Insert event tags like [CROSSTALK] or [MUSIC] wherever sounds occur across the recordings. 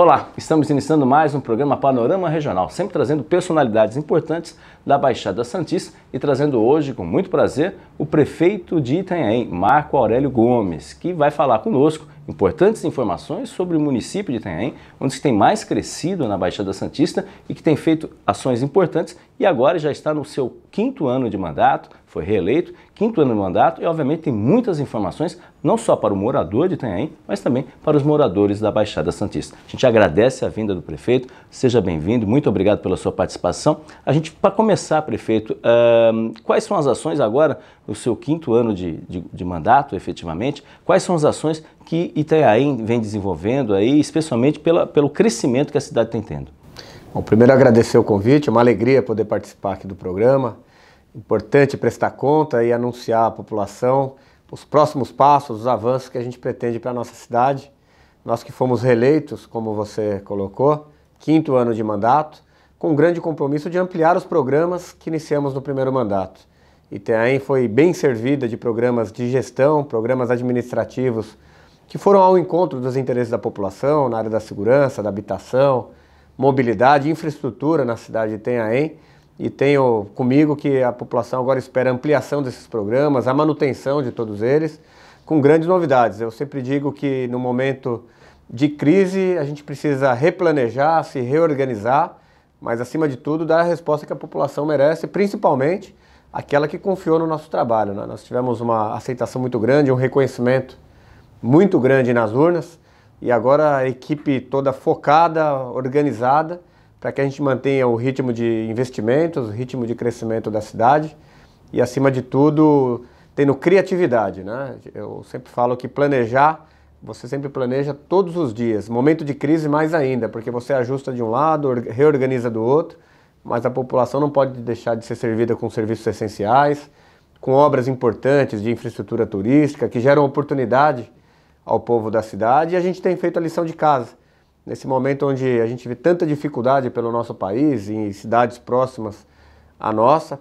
Olá, estamos iniciando mais um programa Panorama Regional, sempre trazendo personalidades importantes da Baixada Santista e trazendo hoje, com muito prazer, o prefeito de Itanhaém, Marco Aurélio Gomes, que vai falar conosco importantes informações sobre o município de Itanhaém, onde se tem mais crescido na Baixada Santista e que tem feito ações importantes e agora já está no seu quinto ano de mandato, foi reeleito, quinto ano de mandato e, obviamente, tem muitas informações, não só para o morador de Itanhaém, mas também para os moradores da Baixada Santista. A gente agradece a vinda do prefeito, seja bem-vindo, muito obrigado pela sua participação. A gente, para começar, prefeito, uh, quais são as ações agora, no seu quinto ano de, de, de mandato, efetivamente, quais são as ações que Itanhaém vem desenvolvendo aí, especialmente pela, pelo crescimento que a cidade tem tendo? Bom, primeiro agradecer o convite, é uma alegria poder participar aqui do programa. Importante prestar conta e anunciar à população os próximos passos, os avanços que a gente pretende para a nossa cidade. Nós que fomos reeleitos, como você colocou, quinto ano de mandato, com um grande compromisso de ampliar os programas que iniciamos no primeiro mandato. Itanhaém foi bem servida de programas de gestão, programas administrativos que foram ao encontro dos interesses da população na área da segurança, da habitação, mobilidade, infraestrutura na cidade de Itanhaém, e tenho comigo que a população agora espera ampliação desses programas, a manutenção de todos eles, com grandes novidades. Eu sempre digo que no momento de crise a gente precisa replanejar, se reorganizar, mas acima de tudo dar a resposta que a população merece, principalmente aquela que confiou no nosso trabalho. Né? Nós tivemos uma aceitação muito grande, um reconhecimento muito grande nas urnas e agora a equipe toda focada, organizada para que a gente mantenha o ritmo de investimentos, o ritmo de crescimento da cidade e, acima de tudo, tendo criatividade. Né? Eu sempre falo que planejar, você sempre planeja todos os dias, momento de crise mais ainda, porque você ajusta de um lado, reorganiza do outro, mas a população não pode deixar de ser servida com serviços essenciais, com obras importantes de infraestrutura turística, que geram oportunidade ao povo da cidade, e a gente tem feito a lição de casa nesse momento onde a gente vê tanta dificuldade pelo nosso país, em cidades próximas à nossa,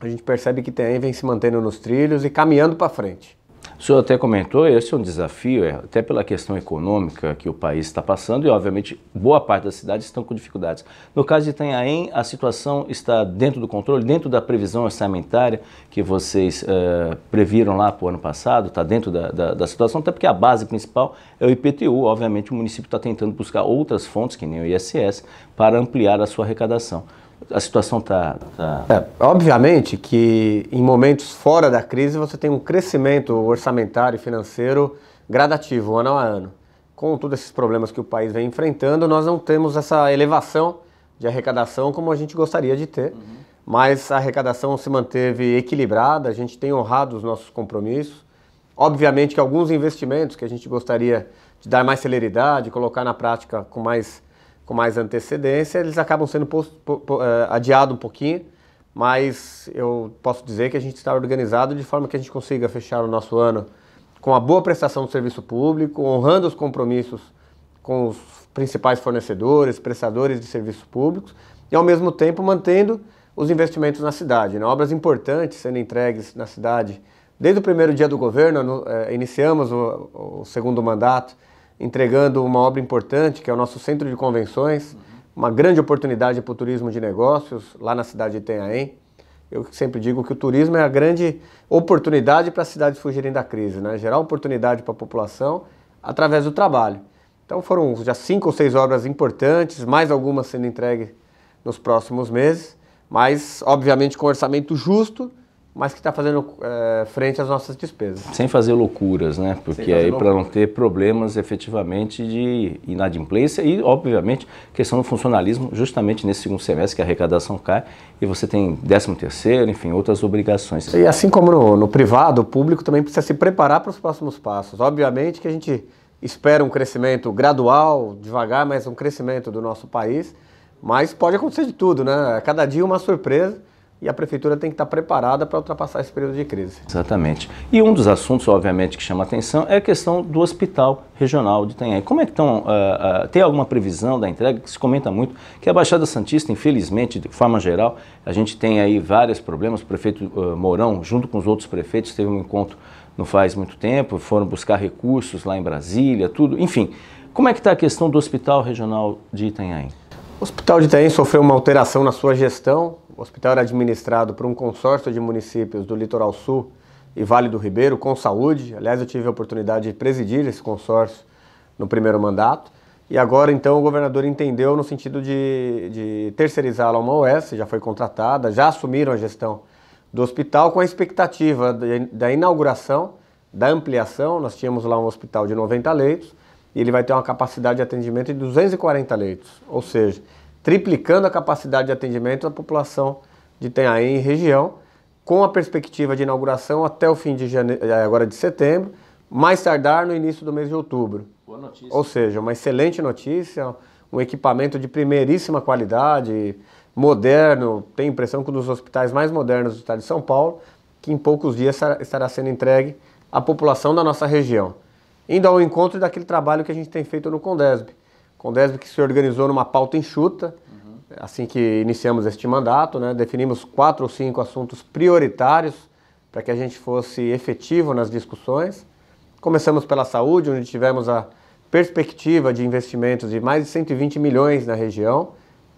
a gente percebe que tem vem se mantendo nos trilhos e caminhando para frente. O senhor até comentou, esse é um desafio, é, até pela questão econômica que o país está passando, e obviamente boa parte das cidades estão com dificuldades. No caso de Itanhaém, a situação está dentro do controle, dentro da previsão orçamentária que vocês eh, previram lá para o ano passado, está dentro da, da, da, situação, até porque a base principal é o IPTU. Obviamente o município está tentando buscar outras fontes, que nem o ISS, para ampliar a sua arrecadação a situação está. Tá... É, obviamente que em momentos fora da crise você tem um crescimento orçamentário e financeiro gradativo, ano a ano. Com todos esses problemas que o país vem enfrentando, nós não temos essa elevação de arrecadação como a gente gostaria de ter, uhum. mas a arrecadação se manteve equilibrada, a gente tem honrado os nossos compromissos. Obviamente que alguns investimentos que a gente gostaria de dar mais celeridade, colocar na prática com mais com mais antecedência, eles acabam sendo eh, adiados um pouquinho, mas eu posso dizer que a gente está organizado de forma que a gente consiga fechar o nosso ano com a boa prestação do serviço público, honrando os compromissos com os principais fornecedores, prestadores de serviços públicos e, ao mesmo tempo, mantendo os investimentos na cidade. Né? Obras importantes sendo entregues na cidade. Desde o primeiro dia do governo, no, eh, iniciamos o, o segundo mandato entregando uma obra importante, que é o nosso centro de convenções, uma grande oportunidade para o turismo de negócios lá na cidade de Itanhaém. Eu sempre digo que o turismo é a grande oportunidade para as cidades fugirem da crise, né? gerar oportunidade para a população através do trabalho. Então foram já cinco ou seis obras importantes, mais algumas sendo entregues nos próximos meses, mas obviamente com orçamento justo mas que está fazendo é, frente às nossas despesas. Sem fazer loucuras, né? Porque aí para não ter problemas efetivamente de inadimplência e, obviamente, questão do funcionalismo, justamente nesse segundo semestre que a arrecadação cai e você tem 13 terceiro, enfim, outras obrigações. E assim como no, no privado, o público também precisa se preparar para os próximos passos. Obviamente que a gente espera um crescimento gradual, devagar, mas um crescimento do nosso país, mas pode acontecer de tudo, né? Cada dia uma surpresa e a prefeitura tem que estar preparada para ultrapassar esse período de crise. Exatamente. E um dos assuntos, obviamente, que chama atenção é a questão do hospital regional de Itanhaém. Como é que estão, uh, ah, uh, ah, tem alguma previsão da entrega, que se comenta muito, que a Baixada Santista, infelizmente, de forma geral, a gente tem aí vários problemas, o prefeito uh, Mourão, junto com os outros prefeitos, teve um encontro não faz muito tempo, foram buscar recursos lá em Brasília, tudo, enfim. Como é que está a questão do Hospital Regional de Itanhaém? O Hospital de Itanhaém sofreu uma alteração na sua gestão, o hospital era administrado por um consórcio de municípios do Litoral Sul e Vale do Ribeiro, com saúde. Aliás, eu tive a oportunidade de presidir esse consórcio no primeiro mandato. E agora, então, o governador entendeu no sentido de, de terceirizá-la a uma OS, já foi contratada, já assumiram a gestão do hospital com a expectativa da inauguração, da ampliação. Nós tínhamos lá um hospital de 90 leitos e ele vai ter uma capacidade de atendimento de 240 leitos. Ou seja, triplicando a capacidade de atendimento da população de Itanhaém e região, com a perspectiva de inauguração até o fim de jane... Eh, agora de setembro, mais tardar no início do mês de outubro. Boa notícia. Ou seja, uma excelente notícia, um equipamento de primeiríssima qualidade, moderno, tem impressão que um dos hospitais mais modernos do estado de São Paulo, que em poucos dias estará sendo entregue à população da nossa região. Indo ao encontro daquele trabalho que a gente tem feito no Condesb, Condesb que se organizou numa pauta enxuta, uhum. assim que iniciamos este mandato, né, definimos quatro ou cinco assuntos prioritários para que a gente fosse efetivo nas discussões. Começamos pela saúde, onde tivemos a perspectiva de investimentos de mais de 120 milhões na região,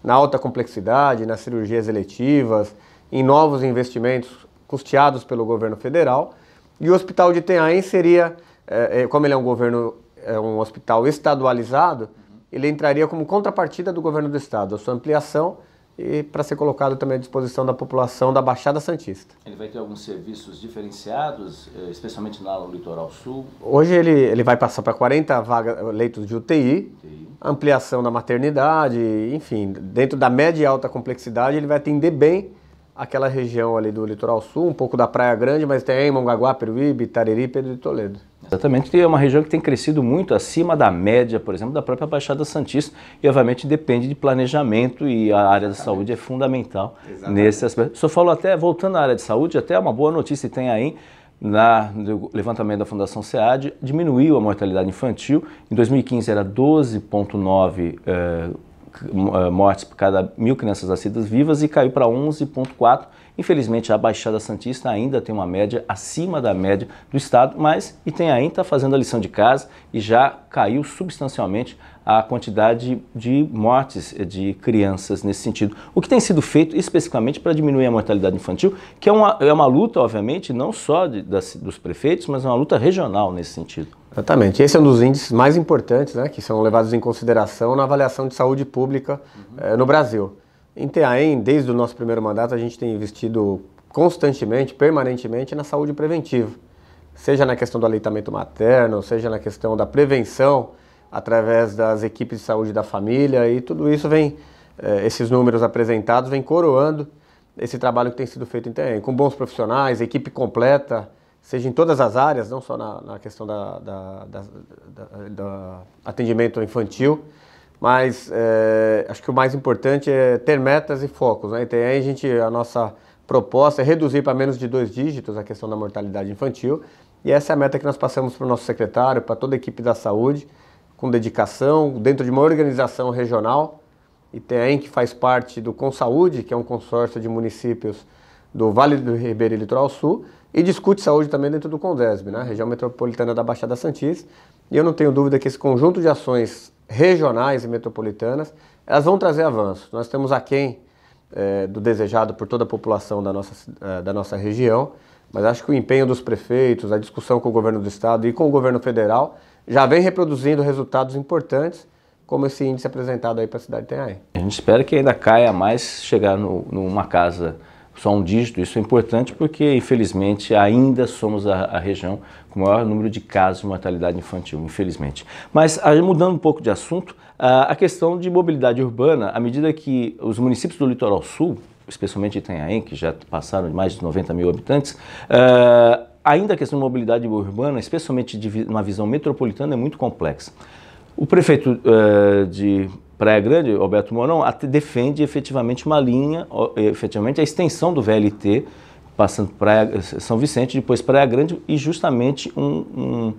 na alta complexidade, nas cirurgias eletivas, em novos investimentos custeados pelo governo federal. E o hospital de Itanhaém seria, eh, eh, como ele é um governo, é um hospital estadualizado, ele entraria como contrapartida do governo do estado, a sua ampliação e para ser colocado também à disposição da população da Baixada Santista. Ele vai ter alguns serviços diferenciados, eh, especialmente lá no litoral sul? Hoje ele, ele vai passar para 40 vaga, leitos de UTI, UTI, ampliação da maternidade, enfim, dentro da média e alta complexidade ele vai atender bem aquela região ali do litoral sul, um pouco da Praia Grande, mas tem Mongaguá, Peruíbe, Tariri, Pedro de Toledo. Exatamente, que é uma região que tem crescido muito acima da média, por exemplo, da própria Baixada Santista, e obviamente depende de planejamento e a área da saúde é fundamental Exatamente. nesse aspecto. O senhor falou até, voltando à área de saúde, até uma boa notícia tem aí, na, no levantamento da Fundação SEAD, diminuiu a mortalidade infantil. Em 2015 era 12,9% eh, eh, mortes por cada mil crianças nascidas vivas e caiu para 11,4. Infelizmente, a Baixada Santista ainda tem uma média acima da média do estado, mas e tem ainda tá fazendo a lição de casa e já caiu substancialmente a quantidade de mortes de crianças nesse sentido. O que tem sido feito especificamente para diminuir a mortalidade infantil, que é uma, é uma luta, obviamente, não só de, das, dos prefeitos, mas é uma luta regional nesse sentido. Exatamente. Esse é um dos índices mais importantes né, que são levados em consideração na avaliação de saúde pública uhum. eh, no Brasil. Em TAEM, desde o nosso primeiro mandato, a gente tem investido constantemente, permanentemente na saúde preventiva. Seja na questão do aleitamento materno, seja na questão da prevenção através das equipes de saúde da família e tudo isso vem, eh, esses números apresentados, vem coroando esse trabalho que tem sido feito em TEM, com bons profissionais, equipe completa, seja em todas as áreas, não só na, na questão da, da, da, da, atendimento infantil, mas é, acho que o mais importante é ter metas e focos. Né? Então, aí a gente, a nossa proposta é reduzir para menos de dois dígitos a questão da mortalidade infantil, e essa é a meta que nós passamos para o nosso secretário, para toda a equipe da saúde, com dedicação, dentro de uma organização regional, e tem que faz parte do Consaúde, que é um consórcio de municípios do Vale do Ribeira e Litoral Sul e discute saúde também dentro do CONDESB, na né? região metropolitana da Baixada Santista. E eu não tenho dúvida que esse conjunto de ações regionais e metropolitanas, elas vão trazer avanços. Nós temos a quem é, eh, do desejado por toda a população da nossa, eh, da nossa região, mas acho que o empenho dos prefeitos, a discussão com o governo do estado e com o governo federal já vem reproduzindo resultados importantes, como esse índice apresentado aí para a cidade de Tenhaém. A gente espera que ainda caia mais chegar no, numa casa só um dígito. Isso é importante porque, infelizmente, ainda somos a, a, região com o maior número de casos de mortalidade infantil, infelizmente. Mas, ah, mudando um pouco de assunto, ah, a questão de mobilidade urbana, à medida que os municípios do litoral sul, especialmente Itanhaém, que já passaram de mais de 90 mil habitantes, ah, ainda a questão de mobilidade urbana, especialmente de uma visão metropolitana, é muito complexa. O prefeito de Praia Grande, Alberto Mourão, defende efetivamente uma linha, efetivamente a extensão do VLT, passando Praia, São Vicente, depois Praia Grande e justamente um, um,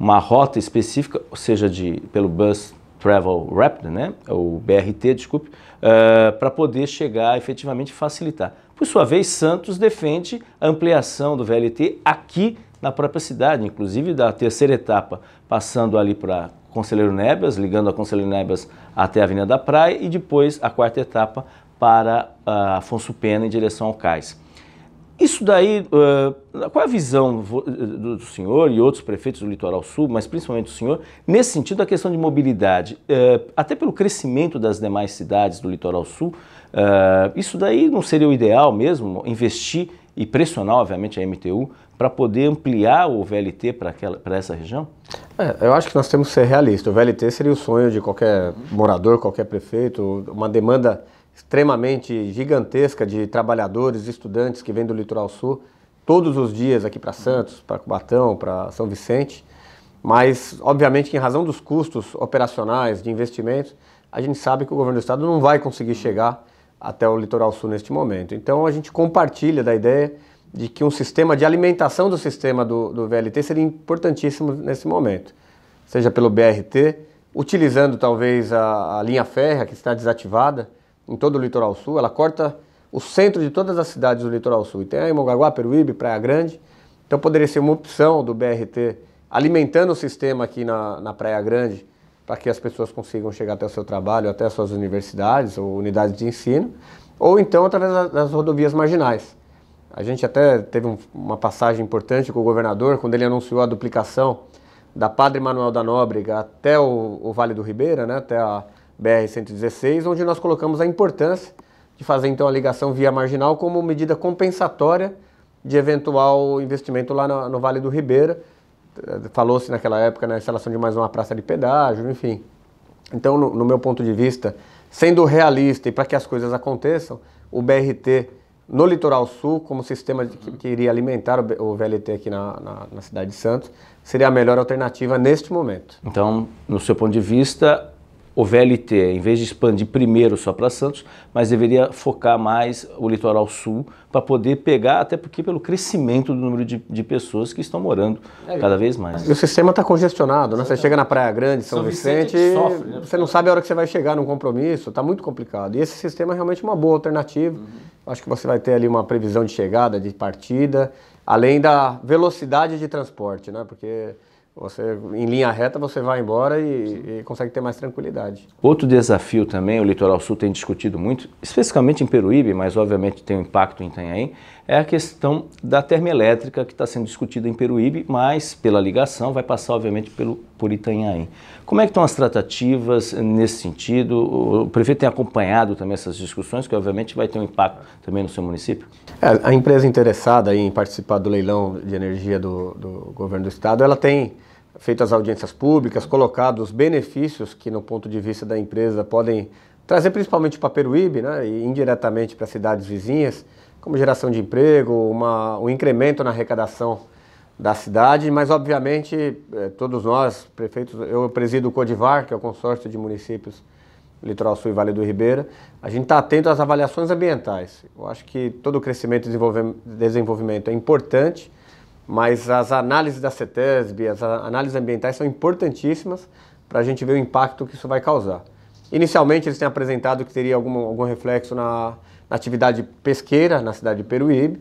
uma rota específica, ou seja, de, pelo Bus Travel Rapid, né, ou BRT, desculpe, uh, eh, para poder chegar efetivamente e facilitar. Por sua vez, Santos defende a ampliação do VLT aqui na própria cidade, inclusive da terceira etapa, passando ali para Conselheiro Nebas, ligando a Conselheiro Nebas até a Avenida da Praia e depois a quarta etapa para uh, Afonso Pena em direção ao Cais. Isso daí, uh, qual é a visão do senhor e outros prefeitos do Litoral Sul, mas principalmente do senhor, nesse sentido da questão de mobilidade? Uh, até pelo crescimento das demais cidades do Litoral Sul, eh, isso daí não seria o ideal mesmo? Investir e pressionar, obviamente, a MTU para poder ampliar o VLT para essa região? É, eu acho que nós temos que ser realistas. O VLT seria o sonho de qualquer morador, qualquer prefeito, uma demanda extremamente gigantesca de trabalhadores, estudantes que vêm do litoral sul todos os dias aqui para Santos, para Cubatão, para São Vicente. Mas, obviamente, que em razão dos custos operacionais, de investimentos, a gente sabe que o governo do estado não vai conseguir chegar até o litoral sul neste momento. Então, a gente compartilha da ideia de que um sistema de alimentação do sistema do, do VLT seria importantíssimo nesse momento, seja pelo BRT, utilizando talvez a, a linha férrea que está desativada em todo o litoral sul, ela corta o centro de todas as cidades do litoral sul, tem aí Mongaguá, Peruíbe, Praia Grande, então poderia ser uma opção do BRT alimentando o sistema aqui na, na Praia Grande para que as pessoas consigam chegar até o seu trabalho, até as suas universidades ou unidades de ensino, ou então através das rodovias marginais. A gente até teve um, uma passagem importante com o governador, quando ele anunciou a duplicação da Padre Manuel da Nóbrega até o, o Vale do Ribeira, né, até a BR-116, onde nós colocamos a importância de fazer então a ligação via marginal como medida compensatória de eventual investimento lá no, no Vale do Ribeira. Falou-se naquela época na né, instalação de mais uma praça de pedágio, enfim. Então, no, no meu ponto de vista, sendo realista e para que as coisas aconteçam, o BRT no litoral sul, como sistema de, que, uhum. que, iria alimentar o, o VLT aqui na, na, na cidade de Santos, seria a melhor alternativa neste momento. Então, no seu ponto de vista, o VLT, em vez de expandir primeiro só para Santos, mas deveria focar mais o litoral sul para poder pegar, até porque pelo crescimento do número de, de pessoas que estão morando é, cada vez mais. E o sistema está congestionado, né? Você chega na Praia Grande, São, São Vicente, Vicente sofre, né? você não sabe a hora que você vai chegar num compromisso, está muito complicado. E esse sistema é realmente uma boa alternativa. Uhum. Acho que você vai ter ali uma previsão de chegada, de partida, além da velocidade de transporte, né? Porque você em linha reta você vai embora e, e, consegue ter mais tranquilidade. Outro desafio também, o Litoral Sul tem discutido muito, especificamente em Peruíbe, mas obviamente tem um impacto em Itanhaém, é a questão da termoelétrica que está sendo discutida em Peruíbe, mas pela ligação vai passar obviamente pelo, por Itanhaém. Como é que estão as tratativas nesse sentido? O prefeito tem acompanhado também essas discussões, que obviamente vai ter um impacto também no seu município? É, a empresa interessada em participar do leilão de energia do, do governo do estado, ela tem feitas audiências públicas, colocados os benefícios que, no ponto de vista da empresa, podem trazer principalmente para Peruíbe né, e indiretamente para cidades vizinhas, como geração de emprego, uma, um incremento na arrecadação da cidade, mas obviamente eh, todos nós, prefeitos, eu presido o Codivar, que é o consórcio de municípios Litoral Sul e Vale do Ribeira, a gente está atento às avaliações ambientais. Eu acho que todo o crescimento e desenvolvimento é importante, mas as análises da CETESB, as análises ambientais são importantíssimas para a gente ver o impacto que isso vai causar. Inicialmente eles têm apresentado que teria algum, algum reflexo na, na atividade pesqueira na cidade de Peruíbe,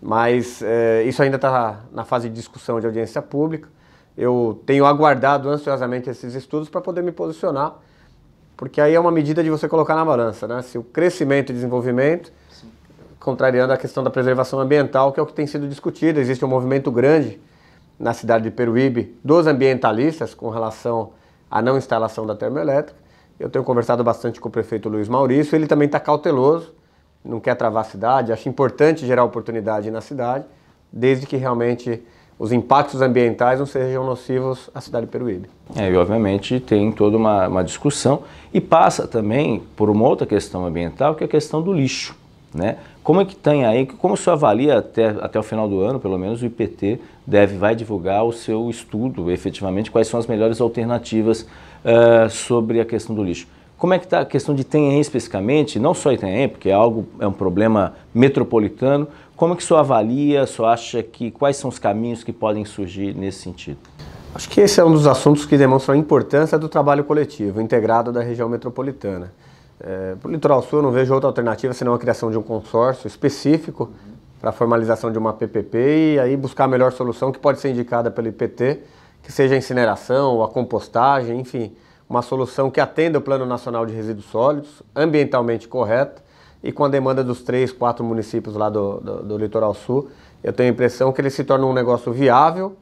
mas é, isso ainda está na fase de discussão de audiência pública. Eu tenho aguardado ansiosamente esses estudos para poder me posicionar, porque aí é uma medida de você colocar na balança, né? se o crescimento e desenvolvimento contrariando a questão da preservação ambiental, que é o que tem sido discutido. Existe um movimento grande na cidade de Peruíbe dos ambientalistas com relação à não instalação da termoelétrica. Eu tenho conversado bastante com o prefeito Luiz Maurício, ele também está cauteloso, não quer travar a cidade, acha importante gerar oportunidade na cidade, desde que realmente os impactos ambientais não sejam nocivos à cidade de Peruíbe. É, e obviamente tem toda uma, uma discussão e passa também por uma outra questão ambiental, que é a questão do lixo. Né? Como é que tem tá aí, como o senhor avalia até, até o final do ano, pelo menos, o IPT deve, vai divulgar o seu estudo, efetivamente, quais são as melhores alternativas uh, sobre a questão do lixo. Como é que está a questão de Itanhaém especificamente, não só Itanhaém, porque é algo é um problema metropolitano, como é que o senhor avalia, o senhor acha que quais são os caminhos que podem surgir nesse sentido? Acho que esse é um dos assuntos que demonstram a importância do trabalho coletivo integrado da região metropolitana. É, para o Litoral Sul eu não vejo outra alternativa senão a criação de um consórcio específico uhum. para a formalização de uma PPP e aí buscar a melhor solução que pode ser indicada pelo IPT, que seja a incineração ou a compostagem, enfim, uma solução que atenda o Plano Nacional de Resíduos Sólidos, ambientalmente correta e com a demanda dos três, quatro municípios lá do, do, do Litoral Sul. Eu tenho a impressão que ele se torna um negócio viável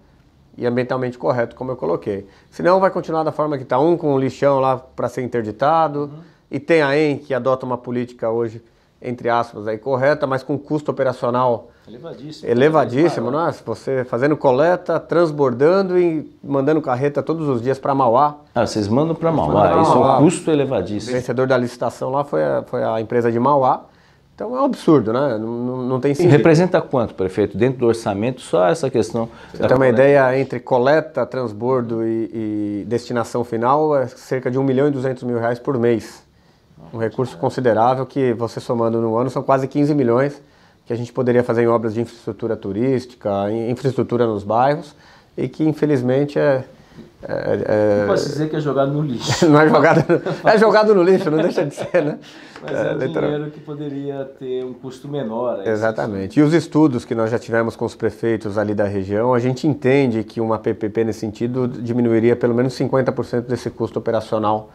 e ambientalmente correto, como eu coloquei. Senão vai continuar da forma que está, um com o lixão lá para ser interditado. Uhum e tem a EM que adota uma política hoje, entre aspas, aí, correta, mas com custo operacional elevadíssimo. Elevadíssimo, né? Nossa, você fazendo coleta, transbordando e mandando carreta todos os dias para Mauá. Ah, vocês mandam para Mauá, isso é um custo elevadíssimo. O vencedor da licitação lá foi a, foi a empresa de Mauá. Então é um absurdo, né? Não, não tem sentido. E representa quanto, prefeito? Dentro do orçamento, só essa questão. Você tem uma ideia entre coleta, transbordo e, e, destinação final, é cerca de 1 milhão e 200 mil reais por mês um recurso considerável que você somando no ano são quase 15 milhões que a gente poderia fazer em obras de infraestrutura turística, em infraestrutura nos bairros e que infelizmente é, é, é... Não posso dizer que é jogado no lixo. [LAUGHS] não é jogado, é jogado no lixo, não deixa de ser, né? [LAUGHS] Mas é, é dinheiro que poderia ter um custo menor. É Exatamente. E os estudos que nós já tivemos com os prefeitos ali da região, a gente entende que uma PPP nesse sentido diminuiria pelo menos 50% desse custo operacional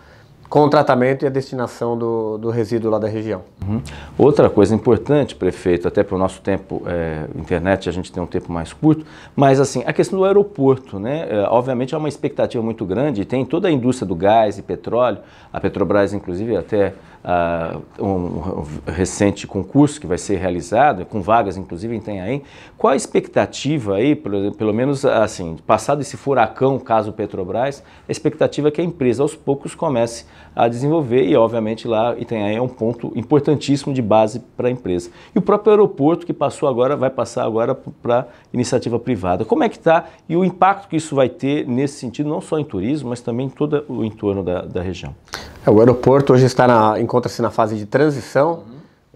com o tratamento e a destinação do, do resíduo lá da região. Uhum. Outra coisa importante, prefeito, até para o nosso tempo é, internet, a gente tem um tempo mais curto, mas assim, a questão do aeroporto, né? É, obviamente há é uma expectativa muito grande, tem toda a indústria do gás e petróleo, a Petrobras, inclusive, até uh, um recente concurso que vai ser realizado, com vagas inclusive em Itanhaém. Qual a expectativa aí, pelo, pelo menos assim, passado esse furacão, caso Petrobras, a expectativa é que a empresa aos poucos comece a desenvolver e obviamente lá Itanhaém é um ponto importantíssimo de base para a empresa. E o próprio aeroporto que passou agora, vai passar agora para iniciativa privada. Como é que está e o impacto que isso vai ter nesse sentido, não só em turismo, mas também em todo o entorno da, da região? É, o aeroporto hoje está encontra-se na fase de transição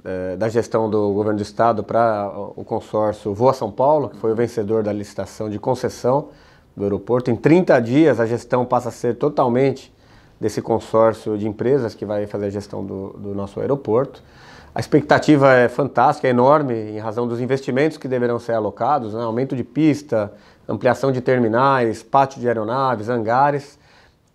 uhum. da gestão do governo do estado para o consórcio Voa São Paulo, que foi o vencedor da licitação de concessão do aeroporto. Em 30 dias, a gestão passa a ser totalmente desse consórcio de empresas que vai fazer a gestão do, do nosso aeroporto. A expectativa é fantástica, é enorme, em razão dos investimentos que deverão ser alocados, né? aumento de pista, ampliação de terminais, pátio de aeronaves, hangares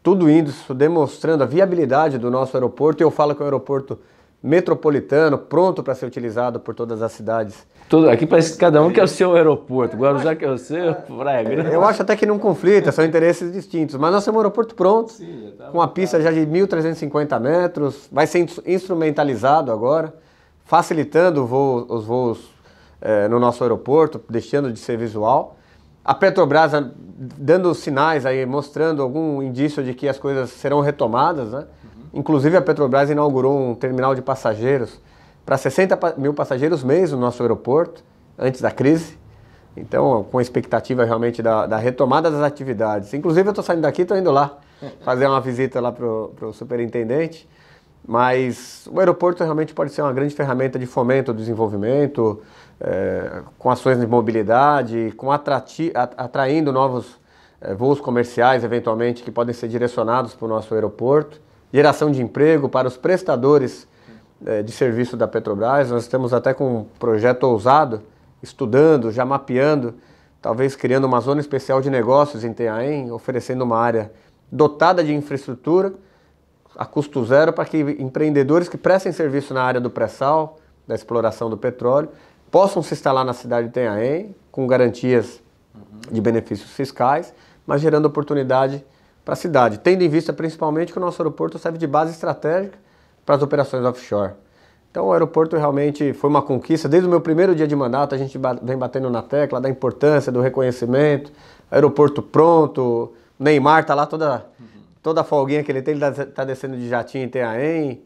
tudo isso demonstrando a viabilidade do nosso aeroporto. Eu falo que é um aeroporto metropolitano, pronto para ser utilizado por todas as cidades. Tudo aqui parece que cada um quer o seu aeroporto, Guarujá quer o seu, [LAUGHS] Praia é, Eu acho até que não conflita, são interesses distintos, mas nós temos um aeroporto pronto, Sim, tá com a pista já de 1.350 metros, vai ser instrumentalizado agora, facilitando voo, os voos é, no nosso aeroporto, deixando de ser visual a Petrobras dando sinais aí, mostrando algum indício de que as coisas serão retomadas, né? Uhum. Inclusive a Petrobras inaugurou um terminal de passageiros para 60 mil passageiros mês no nosso aeroporto, antes da crise. Então, com a expectativa realmente da, da retomada das atividades. Inclusive, eu estou saindo daqui e estou indo lá fazer uma visita lá para o superintendente. Mas o aeroporto realmente pode ser uma grande ferramenta de fomento ao desenvolvimento, é, com ações de mobilidade, com atrati, atraindo novos é, voos comerciais, eventualmente, que podem ser direcionados para o nosso aeroporto, geração de emprego para os prestadores é, de serviço da Petrobras. Nós estamos até com um projeto ousado, estudando, já mapeando, talvez criando uma zona especial de negócios em Tenhaém, oferecendo uma área dotada de infraestrutura a custo zero para que empreendedores que prestem serviço na área do pré-sal, da exploração do petróleo, possam se instalar na cidade de Itanhaém, com garantias de benefícios fiscais, mas gerando oportunidade para a cidade, tendo em vista principalmente que o nosso aeroporto serve de base estratégica para as operações offshore. Então o aeroporto realmente foi uma conquista. Desde o meu primeiro dia de mandato a gente vem batendo na tecla da importância do reconhecimento, aeroporto pronto, Neymar está lá toda, toda a folguinha que ele tem, ele está tá descendo de jatinho em Teaém.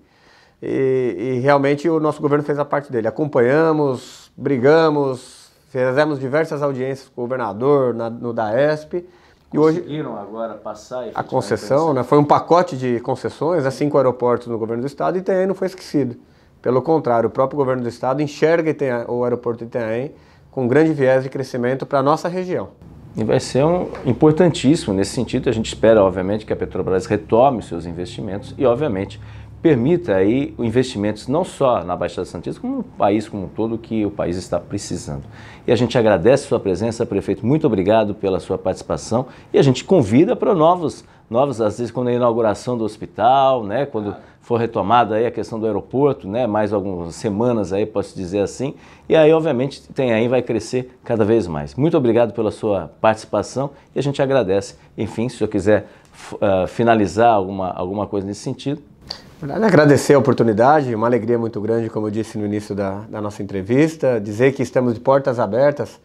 E, e realmente o nosso governo fez a parte dele. Acompanhamos, brigamos, fizemos diversas audiências com o governador na, no DAESP. E hoje agora passar a concessão, né? Foi um pacote de concessões a né? cinco aeroportos no governo do estado e Itanhaém não foi esquecido. Pelo contrário, o próprio governo do estado enxerga Itanhaém, o aeroporto de Itanhaém com grande viés de crescimento para a nossa região. E vai ser um, importantíssimo nesse sentido. A gente espera, obviamente, que a Petrobras retome seus investimentos e, obviamente, permita aí investimentos não só na Baixada Santista, como no país como um todo que o país está precisando. E a gente agradece a sua presença, prefeito, muito obrigado pela sua participação e a gente convida para novos, novos, às vezes quando é a inauguração do hospital, né, quando for retomada aí a questão do aeroporto, né, mais algumas semanas aí, posso dizer assim, e aí obviamente tem aí vai crescer cada vez mais. Muito obrigado pela sua participação e a gente agradece. Enfim, se o senhor quiser uh, finalizar alguma, alguma coisa nesse sentido, verdade, agradecer a oportunidade, uma alegria muito grande, como eu disse no início da, da nossa entrevista. Dizer que estamos de portas abertas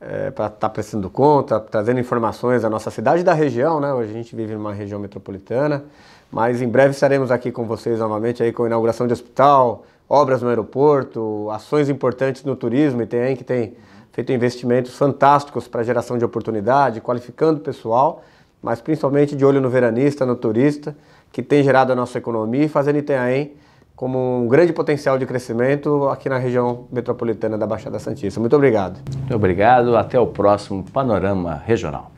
é, eh, para estar tá prestando conta, trazendo informações da nossa cidade e da região, né? Hoje a gente vive numa região metropolitana, mas em breve estaremos aqui com vocês novamente aí com inauguração de hospital, obras no aeroporto, ações importantes no turismo, e tem que tem feito investimentos fantásticos para geração de oportunidade, qualificando o pessoal, mas principalmente de olho no veranista, no turista que tem gerado a nossa economia e fazendo Itanhaém como um grande potencial de crescimento aqui na região metropolitana da Baixada Santista. Muito obrigado. Muito obrigado. Até o próximo Panorama Regional.